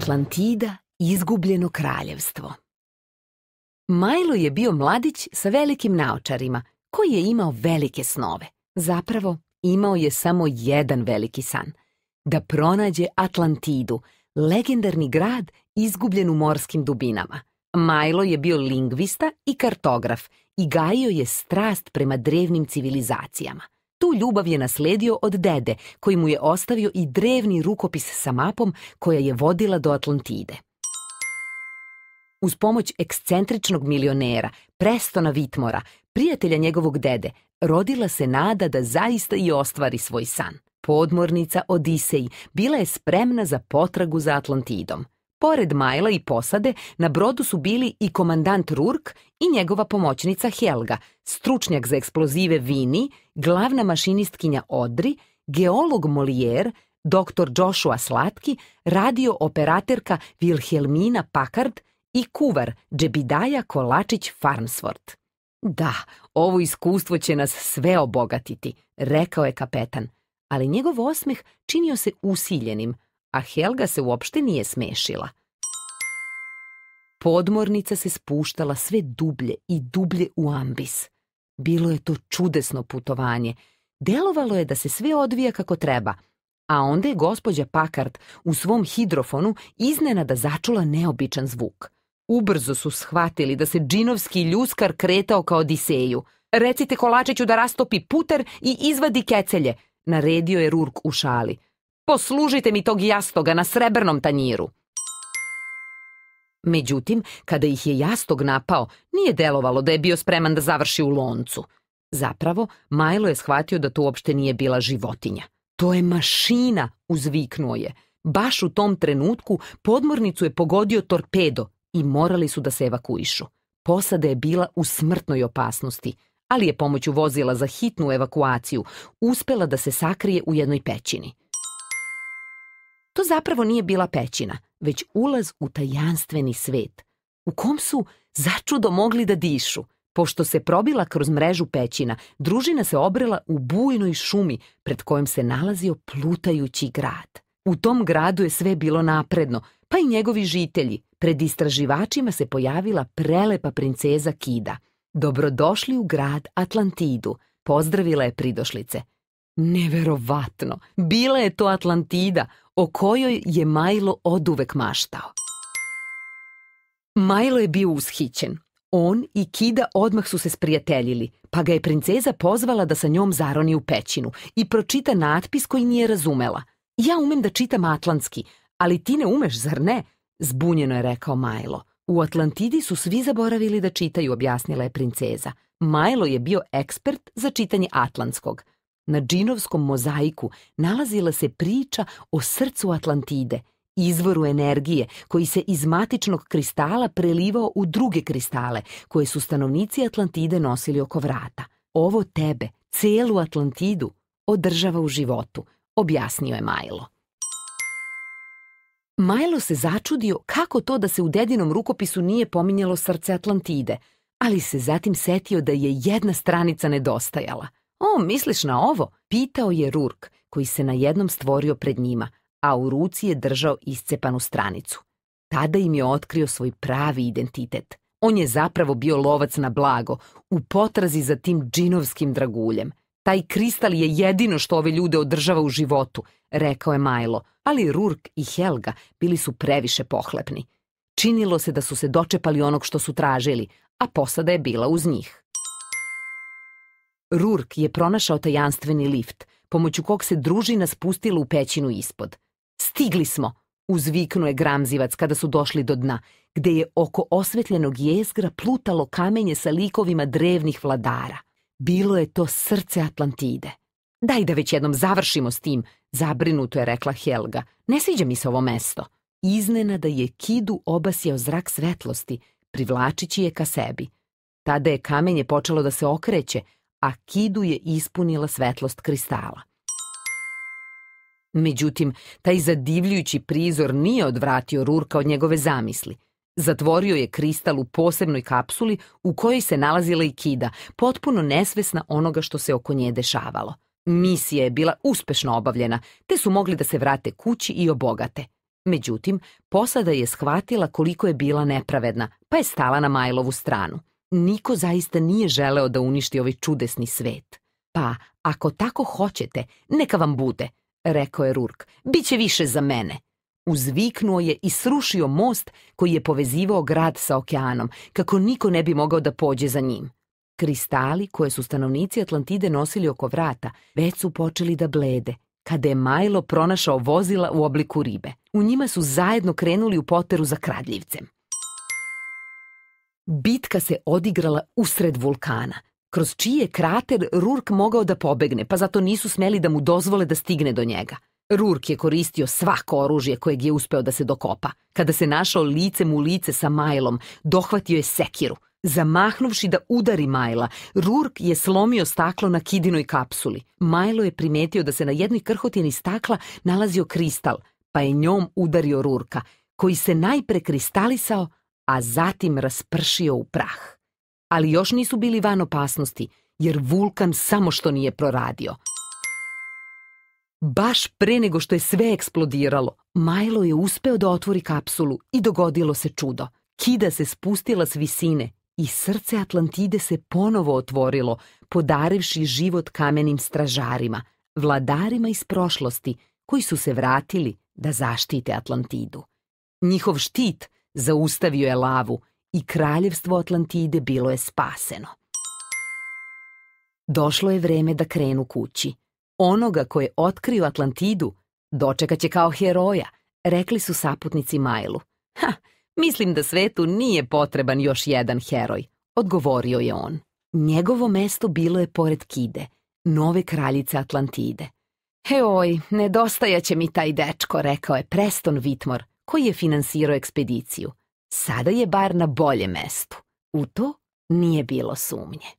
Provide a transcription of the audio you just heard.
Atlantida izgubljeno kraljevstvo. Milo je bio mladić sa velikim naočarima, koji je imao velike snove. Zapravo, imao je samo jedan veliki san. Da pronađe Atlantidu, legendarni grad izgubljen u morskim dubinama. Milo je bio lingvista i kartograf i gajio je strast prema drevnim civilizacijama – Tu ljubav je nasledio od dede, koji mu je ostavio i drevni rukopis sa mapom koja je vodila do Atlantide. Uz pomoć ekscentričnog milionera, Prestona Vitmora, prijatelja njegovog dede, rodila se nada da zaista i ostvari svoj san. Podmornica Odisej bila je spremna za potragu za Atlantidom. Pored Majla i posade, na brodu su bili i komandant Rurk i njegova pomoćnica Helga, stručnjak za eksplozive Vini, glavna mašinistkinja Odri, geolog Molijer, doktor Joshua Slatki, radio operaterka Wilhelmina Packard i kuvar Džebidaja Kolačić Farnsworth. Da, ovo iskustvo će nas sve obogatiti, rekao je kapetan, ali njegov osmeh činio se usiljenim – a Helga se uopšte nije smešila. Podmornica se spuštala sve dublje i dublje u ambis. Bilo je to čudesno putovanje. Delovalo je da se sve odvija kako treba, a onda je gospođa Pakard u svom hidrofonu iznenada začula neobičan zvuk. Ubrzo su shvatili da se džinovski ljuskar kretao kao Odiseju. Recite Kolačiću da rastopi puter i izvadi kecelje, naredio je Rurk u šali. Poslužite mi tog jastoga na srebrnom tanjiru. Međutim, kada ih je jastog napao, nije delovalo da je bio spreman da završi u loncu. Zapravo, Majlo je shvatio da to uopšte nije bila životinja. To je mašina, uzviknuo je. Baš u tom trenutku podmornicu je pogodio torpedo i morali su da se evakuišu. Posada je bila u smrtnoj opasnosti, ali je pomoću vozila za hitnu evakuaciju uspela da se sakrije u jednoj pećini. To zapravo nije bila pećina, već ulaz u tajanstveni svet, u kom su začudo mogli da dišu. Pošto se probila kroz mrežu pećina, družina se obrela u bujnoj šumi pred kojom se nalazio plutajući grad. U tom gradu je sve bilo napredno, pa i njegovi žitelji. Pred istraživačima se pojavila prelepa princeza Kida. Dobrodošli u grad Atlantidu, pozdravila je pridošlice. Neverovatno! Bila je to Atlantida, o kojoj je Majlo oduvek maštao. Majlo je bio ushićen. On i Kida odmah su se sprijateljili, pa ga je princeza pozvala da sa njom zaroni u pećinu i pročita natpis koji nije razumela. Ja umem da čitam atlantski, ali ti ne umeš, zar ne? Zbunjeno je rekao Majlo. U Atlantidi su svi zaboravili da čitaju, objasnila je princeza. Majlo je bio ekspert za čitanje atlantskog. Na džinovskom mozaiku nalazila se priča o srcu Atlantide, izvoru energije koji se iz matičnog kristala prelivao u druge kristale koje su stanovnici Atlantide nosili oko vrata. Ovo tebe, celu Atlantidu, održava u životu, objasnio je Majlo. Majlo se začudio kako to da se u dedinom rukopisu nije pominjalo srce Atlantide, ali se zatim setio da je jedna stranica nedostajala – O, misliš na ovo? Pitao je Rurk, koji se na jednom stvorio pred njima, a u ruci je držao iscepanu stranicu. Tada im je otkrio svoj pravi identitet. On je zapravo bio lovac na blago, u potrazi za tim džinovskim draguljem. Taj kristal je jedino što ove ljude održava u životu, rekao je Majlo, ali Rurk i Helga bili su previše pohlepni. Činilo se da su se dočepali onog što su tražili, a posada je bila uz njih. Rurk je pronašao tajanstveni lift, pomoću kog se družina spustila u pećinu ispod. Stigli smo, uzviknuje Gramzivac kada su došli do dna, gde je oko osvetljenog jezgra plutalo kamenje sa likovima drevnih vladara. Bilo je to srce Atlantide. Daj da već jednom završimo s tim, zabrinuto je rekla Helga. Ne sviđa mi se ovo mesto. Iznenada je Kidu obasjao zrak svetlosti, privlačići je ka sebi. Tada je kamenje počelo da se okreće, a je ispunila svetlost kristala. Međutim, taj zadivljujući prizor nije odvratio Rurka od njegove zamisli. Zatvorio je kristal u posebnoj kapsuli u kojoj se nalazila i kida, potpuno nesvesna onoga što se oko nje dešavalo. Misija je bila uspešno obavljena, te su mogli da se vrate kući i obogate. Međutim, posada je shvatila koliko je bila nepravedna, pa je stala na Majlovu stranu. Niko zaista nije želeo da uništi ovaj čudesni svet. Pa, ako tako hoćete, neka vam bude, rekao je Rurk. Biće više za mene. Uzviknuo je i srušio most koji je povezivao grad sa okeanom, kako niko ne bi mogao da pođe za njim. Kristali koje su stanovnici Atlantide nosili oko vrata, već su počeli da blede, kada je Majlo pronašao vozila u obliku ribe. U njima su zajedno krenuli u poteru za kradljivcem. Bitka se odigrala usred vulkana, kroz čiji je krater Rurk mogao da pobegne, pa zato nisu smeli da mu dozvole da stigne do njega. Rurk je koristio svako oružje kojeg je uspeo da se dokopa. Kada se našao licem u lice sa Majlom, dohvatio je sekiru. Zamahnuvši da udari Majla, Rurk je slomio staklo na kidinoj kapsuli. Majlo je primetio da se na jednoj krhotini stakla nalazio kristal, pa je njom udario Rurka, koji se najpre kristalisao, a zatim raspršio u prah. Ali još nisu bili van opasnosti, jer vulkan samo što nije proradio. Baš pre nego što je sve eksplodiralo, Majlo je uspeo da otvori kapsulu i dogodilo se čudo. Kida se spustila s visine i srce Atlantide se ponovo otvorilo, podarivši život kamenim stražarima, vladarima iz prošlosti, koji su se vratili da zaštite Atlantidu. Njihov štit zaustavio je lavu i kraljevstvo Atlantide bilo je spaseno. Došlo je vreme da krenu kući. Onoga ko je otkrio Atlantidu dočekat će kao heroja, rekli su saputnici Majlu. Ha, mislim da svetu nije potreban još jedan heroj, odgovorio je on. Njegovo mesto bilo je pored Kide, nove kraljice Atlantide. Heoj, nedostajaće mi taj dečko, rekao je Preston Whitmore, koji je finansirao ekspediciju. Sada je bar na bolje mestu. U to nije bilo sumnje.